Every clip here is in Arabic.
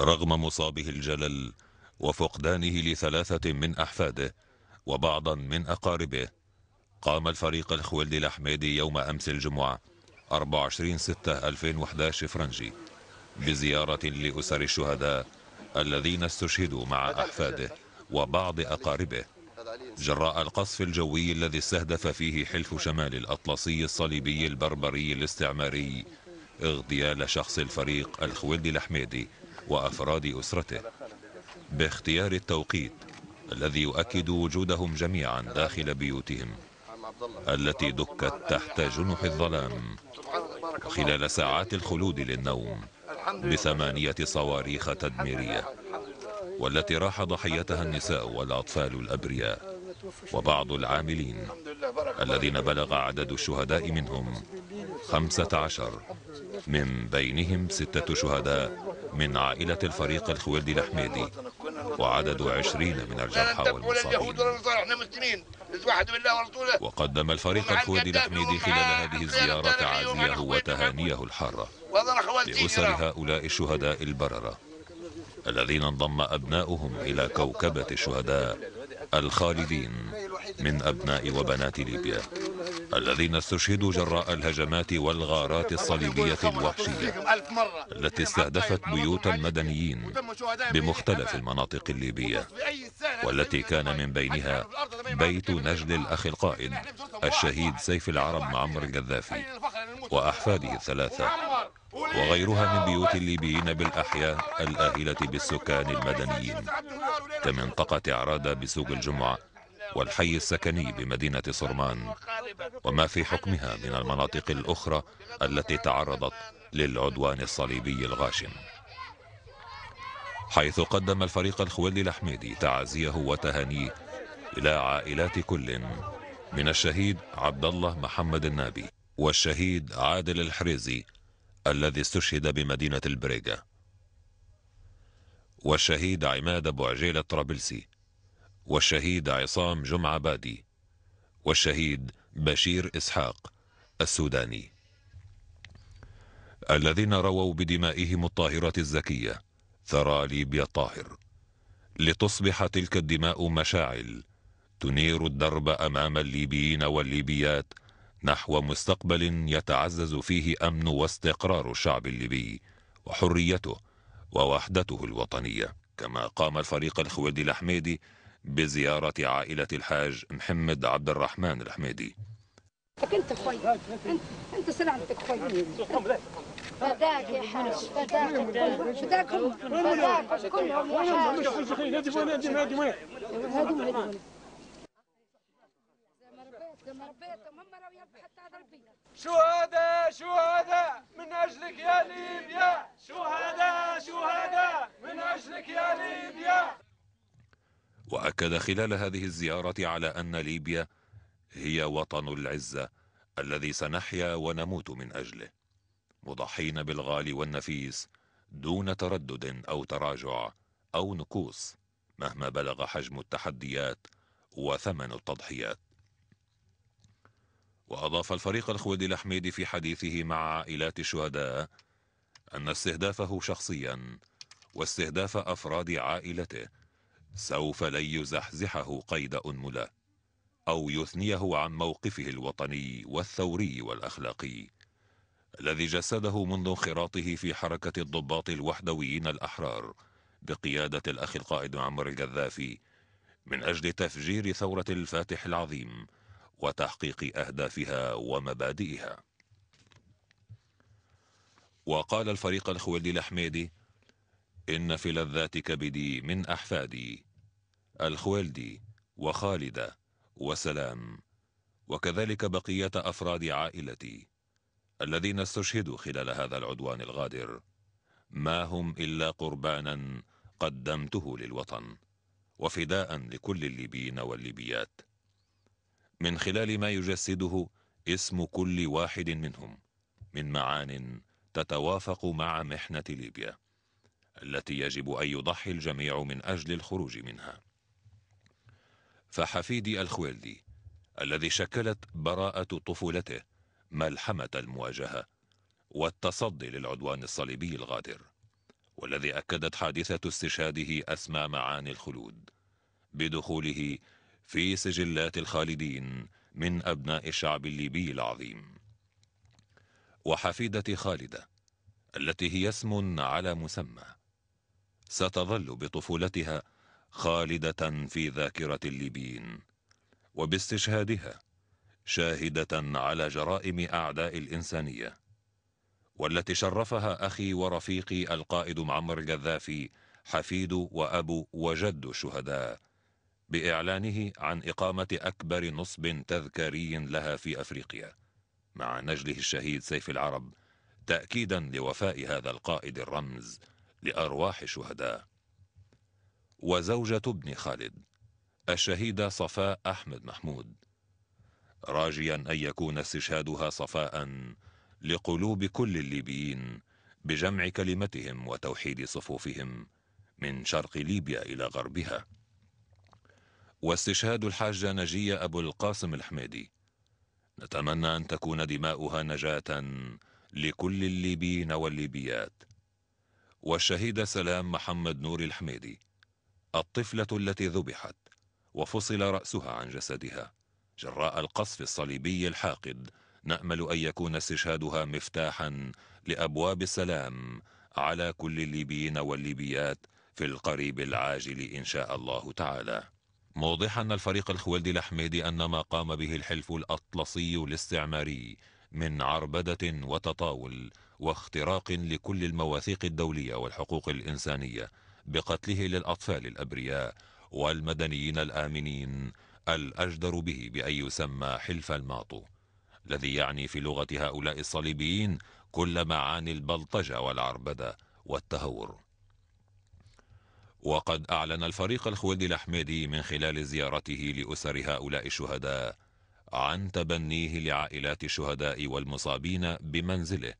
رغم مصابه الجلل وفقدانه لثلاثة من أحفاده وبعضا من أقاربه قام الفريق الخويلدي الأحمدي يوم أمس الجمعة 24/6/2011 فرنجي بزيارة لأسر الشهداء الذين استشهدوا مع أحفاده وبعض أقاربه جراء القصف الجوي الذي استهدف فيه حلف شمال الأطلسي الصليبي البربري الاستعماري اغتيال شخص الفريق الخويلدي الحميدي وأفراد أسرته باختيار التوقيت الذي يؤكد وجودهم جميعا داخل بيوتهم التي دكت تحت جنح الظلام خلال ساعات الخلود للنوم بثمانية صواريخ تدميرية والتي راح ضحيتها النساء والأطفال الأبرياء وبعض العاملين الذين بلغ عدد الشهداء منهم خمسة عشر من بينهم ستة شهداء من عائلة الفريق الخويلدي الحميدي وعدد عشرين من الجرحى والمصابين وقدم الفريق الخويلدي الحميدي خلال هذه الزيارة تعازيه وتهانيه الحارة لأسر هؤلاء الشهداء البررة الذين انضم أبناؤهم إلى كوكبة الشهداء الخالدين من أبناء وبنات ليبيا الذين استشهدوا جراء الهجمات والغارات الصليبية الوحشية التي استهدفت بيوت المدنيين بمختلف المناطق الليبية والتي كان من بينها بيت نجل الأخ القائد الشهيد سيف العرب معمر القذافي وأحفاده الثلاثة وغيرها من بيوت الليبيين بالأحياء الآهلة بالسكان المدنيين كمنطقة عرادة بسوق الجمعة والحي السكني بمدينة صرمان وما في حكمها من المناطق الأخرى التي تعرضت للعدوان الصليبي الغاشم حيث قدم الفريق الخويلي الحميدي تعازيه وتهانيه إلى عائلات كل من الشهيد عبد الله محمد النابي والشهيد عادل الحريزي الذي استشهد بمدينة البريقة والشهيد عماد أبو عجيل الطرابلسي والشهيد عصام جمعة بادي والشهيد بشير إسحاق السوداني الذين رووا بدمائهم الطاهرة الزكية ثرى ليبيا الطاهر لتصبح تلك الدماء مشاعل تنير الدرب أمام الليبيين والليبيات نحو مستقبل يتعزز فيه أمن واستقرار الشعب الليبي وحريته ووحدته الوطنية كما قام الفريق الخويلدي الحميدي بزيارة عائلة الحاج محمد عبد الرحمن الحميدي انت خوي انت سلامتك خوي فداك يا حاج فداك فداك كلهم يا شهداء شهداء من اجلك يا ليبيا شهداء شهداء من اجلك يا ليبيا واكد خلال هذه الزياره على ان ليبيا هي وطن العزه الذي سنحيا ونموت من اجله مضحين بالغالي والنفيس دون تردد او تراجع او نكوص مهما بلغ حجم التحديات وثمن التضحيات واضاف الفريق الخويدي الحميدي في حديثه مع عائلات الشهداء ان استهدافه شخصيا واستهداف افراد عائلته سوف لن يزحزحه قيد أنملة أو يثنيه عن موقفه الوطني والثوري والأخلاقي الذي جسده منذ انخراطه في حركة الضباط الوحدويين الأحرار بقيادة الأخ القائد معمر القذافي من أجل تفجير ثورة الفاتح العظيم وتحقيق أهدافها ومبادئها وقال الفريق الخويلدي الحميدي إن في لذات كبدي من أحفادي الخوالدي وخالدة وسلام وكذلك بقية أفراد عائلتي الذين استشهدوا خلال هذا العدوان الغادر ما هم إلا قربانا قدمته للوطن وفداء لكل الليبيين والليبيات من خلال ما يجسده اسم كل واحد منهم من معان تتوافق مع محنة ليبيا التي يجب أن يضحي الجميع من أجل الخروج منها فحفيدي الخويلدي الذي شكلت براءة طفولته ملحمة المواجهة والتصدي للعدوان الصليبي الغادر والذي أكدت حادثة استشهاده أسمى معاني الخلود بدخوله في سجلات الخالدين من أبناء الشعب الليبي العظيم وحفيدة خالدة التي هي اسم على مسمى ستظل بطفولتها خالدة في ذاكرة الليبيين وباستشهادها شاهدة على جرائم أعداء الإنسانية والتي شرفها أخي ورفيقي القائد معمر القذافي حفيد وأبو وجد الشهداء بإعلانه عن إقامة أكبر نصب تذكاري لها في أفريقيا مع نجله الشهيد سيف العرب تأكيدا لوفاء هذا القائد الرمز لأرواح الشهداء وزوجة ابن خالد الشهيدة صفاء أحمد محمود راجيا أن يكون استشهادها صفاء لقلوب كل الليبيين بجمع كلمتهم وتوحيد صفوفهم من شرق ليبيا إلى غربها واستشهاد الحاجة نجية أبو القاسم الحميدي نتمنى أن تكون دماؤها نجاة لكل الليبيين والليبيات والشهيدة سلام محمد نور الحميدي الطفلة التي ذبحت وفصل رأسها عن جسدها جراء القصف الصليبي الحاقد نأمل أن يكون استشهادها مفتاحا لأبواب السلام على كل الليبيين والليبيات في القريب العاجل إن شاء الله تعالى موضحا الفريق الخولدي الحميدي أن ما قام به الحلف الأطلسي الاستعماري من عربدة وتطاول واختراق لكل المواثيق الدولية والحقوق الإنسانية بقتله للأطفال الأبرياء والمدنيين الآمنين الأجدر به بأن يسمى حلف الماطو الذي يعني في لغة هؤلاء الصليبيين كل معاني البلطجة والعربدة والتهور وقد أعلن الفريق الخويلدي الأحمدي من خلال زيارته لأسر هؤلاء الشهداء عن تبنيه لعائلات الشهداء والمصابين بمنزله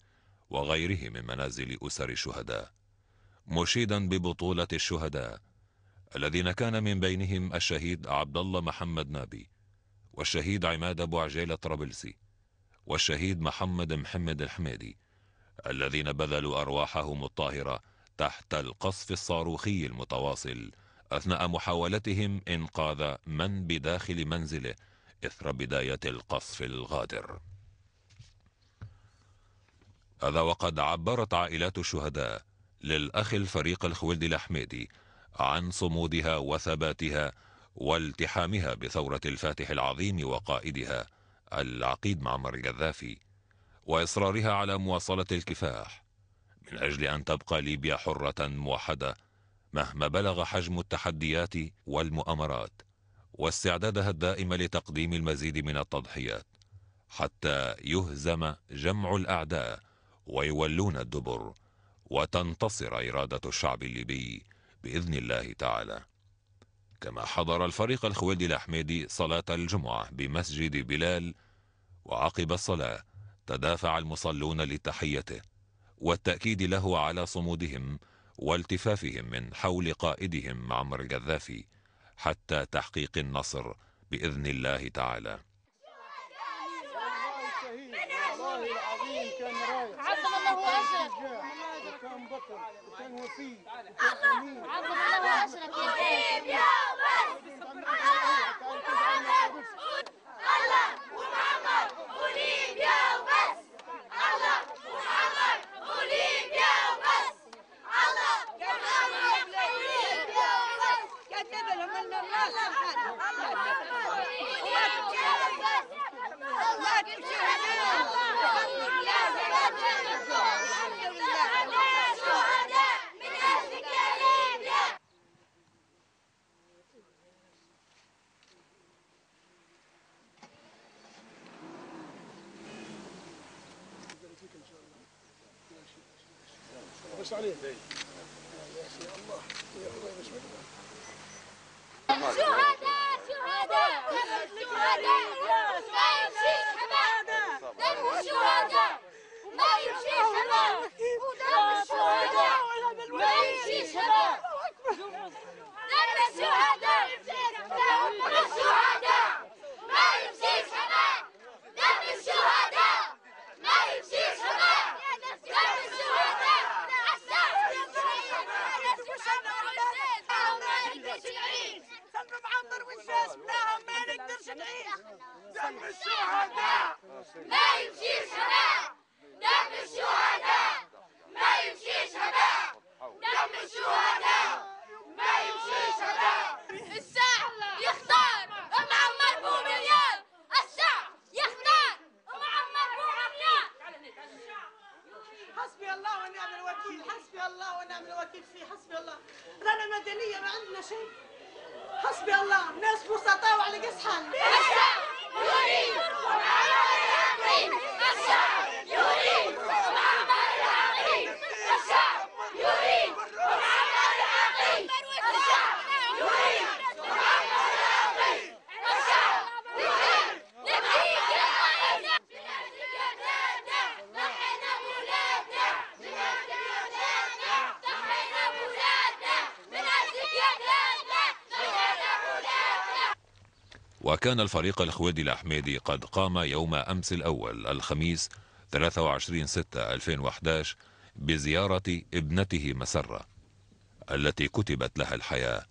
وغيره من منازل أسر الشهداء مشيدا ببطولة الشهداء الذين كان من بينهم الشهيد عبد الله محمد نابي والشهيد عماد أبو عجيل الطرابلسي والشهيد محمد محمد الحميدي الذين بذلوا أرواحهم الطاهرة تحت القصف الصاروخي المتواصل أثناء محاولتهم إنقاذ من بداخل منزله إثر بداية القصف الغادر هذا وقد عبرت عائلات الشهداء للأخ الفريق الخويلدي الأحمدي عن صمودها وثباتها والتحامها بثورة الفاتح العظيم وقائدها العقيد معمر القذافي وإصرارها على مواصلة الكفاح من أجل أن تبقى ليبيا حرة موحدة مهما بلغ حجم التحديات والمؤامرات واستعدادها الدائم لتقديم المزيد من التضحيات حتى يهزم جمع الأعداء ويولون الدبر وتنتصر إرادة الشعب الليبي بإذن الله تعالى كما حضر الفريق الخويلدي الأحمدي صلاة الجمعة بمسجد بلال وعقب الصلاة تدافع المصلون لتحيته والتأكيد له على صمودهم والتفافهم من حول قائدهم معمر القذافي حتى تحقيق النصر بإذن الله تعالى وكان وفي وكان امين عبد الله واشرف يا بس يقص عليه شهداء شهداء شهداء ما يمشي شباب دم الشهداء ما يمشي شباب ودم الشهداء ما يمشي شباب دم الشهداء دم الشهداء ما يمشي شباب شيء حسبي الله ناس بسطاء وعلى قصحان وكان الفريق الخويدي الأحمدي قد قام يوم أمس الأول الخميس 23/6/2011 بزيارة ابنته مسرة التي كتبت لها الحياة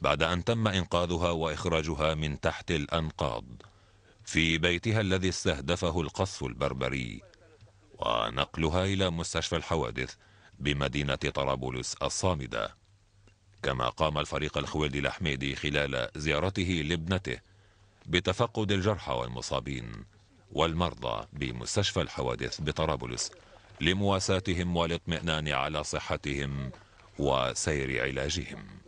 بعد أن تم إنقاذها وإخراجها من تحت الأنقاض في بيتها الذي استهدفه القصف البربري ونقلها إلى مستشفى الحوادث بمدينة طرابلس الصامدة كما قام الفريق الخويدي الأحمدي خلال زيارته لابنته بتفقد الجرحى والمصابين والمرضى بمستشفى الحوادث بطرابلس لمواساتهم والاطمئنان على صحتهم وسير علاجهم